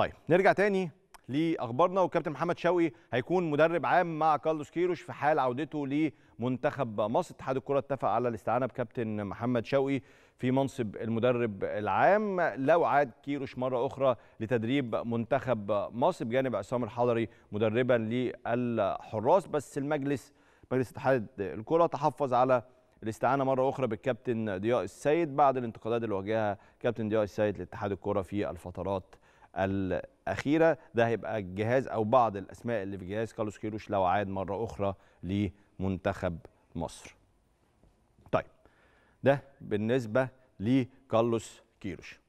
طيب نرجع تاني لاخبارنا وكابتن محمد شوقي هيكون مدرب عام مع كارلوس كيروش في حال عودته لمنتخب مصر اتحاد الكره اتفق على الاستعانه بكابتن محمد شوقي في منصب المدرب العام لو عاد كيروش مره اخرى لتدريب منتخب مصر بجانب عصام الحضري مدربا للحراس بس المجلس مجلس اتحاد الكره تحفظ على الاستعانه مره اخرى بالكابتن ضياء السيد بعد الانتقادات اللي واجهها كابتن ضياء السيد لاتحاد الكره في الفترات الاخيره ده هيبقى الجهاز او بعض الاسماء اللي في جهاز كارلوس كيروش لو عاد مره اخرى لمنتخب مصر طيب ده بالنسبه لكارلوس كيروش